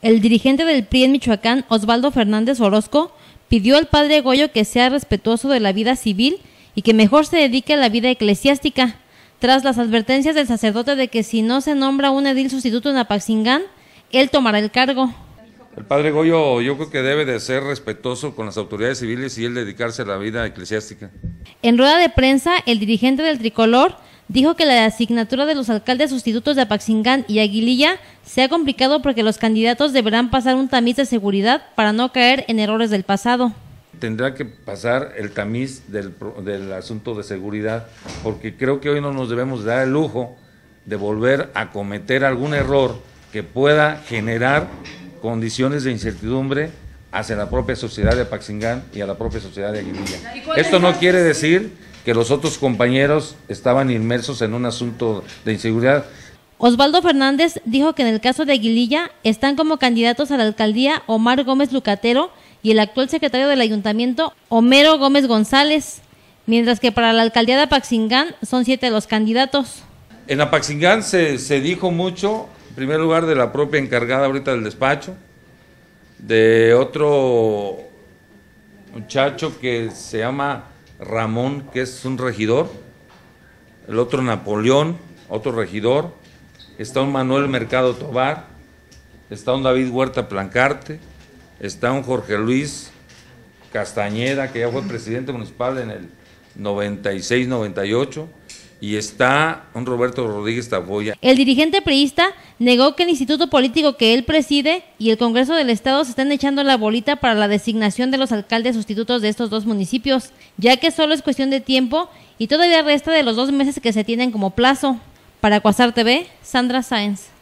El dirigente del PRI en Michoacán, Osvaldo Fernández Orozco, pidió al padre Goyo que sea respetuoso de la vida civil y que mejor se dedique a la vida eclesiástica, tras las advertencias del sacerdote de que si no se nombra un edil sustituto en Apaxingán, él tomará el cargo. El padre Goyo yo creo que debe de ser respetuoso con las autoridades civiles y él dedicarse a la vida eclesiástica. En rueda de prensa, el dirigente del tricolor dijo que la asignatura de los alcaldes sustitutos de Apaxingán y Aguililla se ha complicado porque los candidatos deberán pasar un tamiz de seguridad para no caer en errores del pasado. Tendrá que pasar el tamiz del, asunto de seguridad, porque creo que hoy no nos debemos dar el lujo de volver a cometer algún error que pueda generar condiciones de incertidumbre hacia la propia sociedad de Apaxingán y a la propia sociedad de Aguililla. Esto no quiere decir que los otros compañeros estaban inmersos en un asunto de inseguridad. Osvaldo Fernández dijo que en el caso de Aguililla están como candidatos a la alcaldía Omar Gómez Lucatero y el actual secretario del ayuntamiento Homero Gómez González, mientras que para la alcaldía de Apaxingán son siete los candidatos. En Apaxingán se, se dijo mucho, en primer lugar, de la propia encargada ahorita del despacho, de otro muchacho que se llama Ramón, que es un regidor, el otro Napoleón, otro regidor, está un Manuel Mercado Tobar, está un David Huerta Plancarte, está un Jorge Luis Castañeda, que ya fue presidente municipal en el 96-98, y está un Roberto Rodríguez Taboya. El dirigente priista negó que el instituto político que él preside y el Congreso del Estado se están echando la bolita para la designación de los alcaldes sustitutos de estos dos municipios, ya que solo es cuestión de tiempo y todavía resta de los dos meses que se tienen como plazo. Para Cuasar TV, Sandra Sáenz.